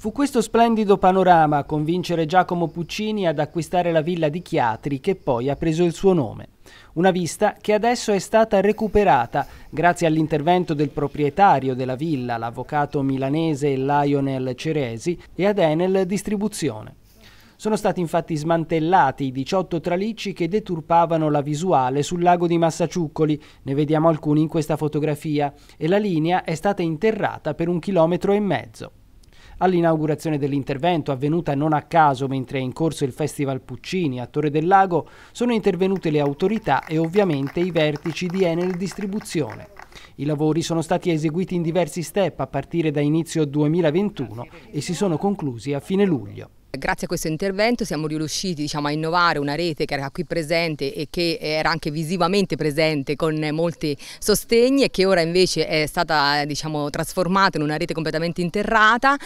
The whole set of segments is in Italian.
Fu questo splendido panorama a convincere Giacomo Puccini ad acquistare la villa di Chiatri che poi ha preso il suo nome. Una vista che adesso è stata recuperata grazie all'intervento del proprietario della villa, l'avvocato milanese Lionel Ceresi, e ad Enel Distribuzione. Sono stati infatti smantellati i 18 tralicci che deturpavano la visuale sul lago di Massaciuccoli, ne vediamo alcuni in questa fotografia, e la linea è stata interrata per un chilometro e mezzo. All'inaugurazione dell'intervento, avvenuta non a caso mentre è in corso il Festival Puccini a Torre del Lago, sono intervenute le autorità e ovviamente i vertici di Enel Distribuzione. I lavori sono stati eseguiti in diversi step a partire da inizio 2021 e si sono conclusi a fine luglio. Grazie a questo intervento siamo riusciti diciamo, a innovare una rete che era qui presente e che era anche visivamente presente con molti sostegni e che ora invece è stata diciamo, trasformata in una rete completamente interrata,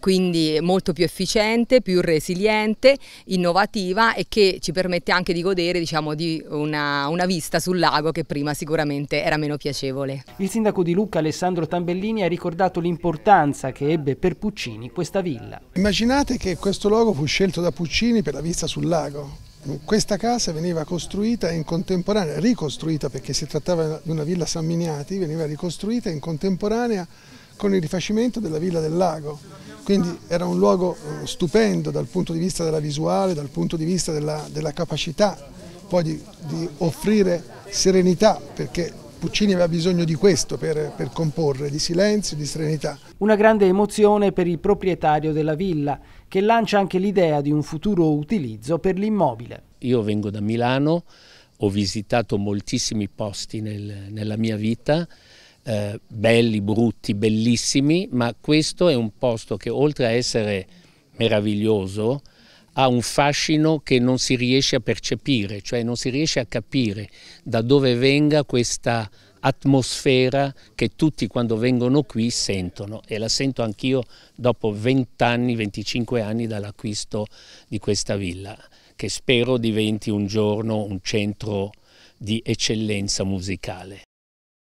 quindi molto più efficiente, più resiliente, innovativa e che ci permette anche di godere diciamo, di una, una vista sul lago che prima sicuramente era meno piacevole. Il sindaco di Lucca Alessandro Tambellini ha ricordato l'importanza che ebbe per Puccini questa villa. Immaginate che questo luogo fu scelto da Puccini per la vista sul lago. Questa casa veniva costruita in contemporanea, ricostruita perché si trattava di una villa San Miniati, veniva ricostruita in contemporanea con il rifacimento della villa del lago. Quindi era un luogo eh, stupendo dal punto di vista della visuale, dal punto di vista della, della capacità poi di, di offrire serenità perché Puccini aveva bisogno di questo per, per comporre, di silenzio, di serenità. Una grande emozione per il proprietario della villa, che lancia anche l'idea di un futuro utilizzo per l'immobile. Io vengo da Milano, ho visitato moltissimi posti nel, nella mia vita, eh, belli, brutti, bellissimi, ma questo è un posto che oltre a essere meraviglioso, ha un fascino che non si riesce a percepire, cioè non si riesce a capire da dove venga questa atmosfera che tutti quando vengono qui sentono e la sento anch'io dopo 20 anni, 25 anni dall'acquisto di questa villa che spero diventi un giorno un centro di eccellenza musicale.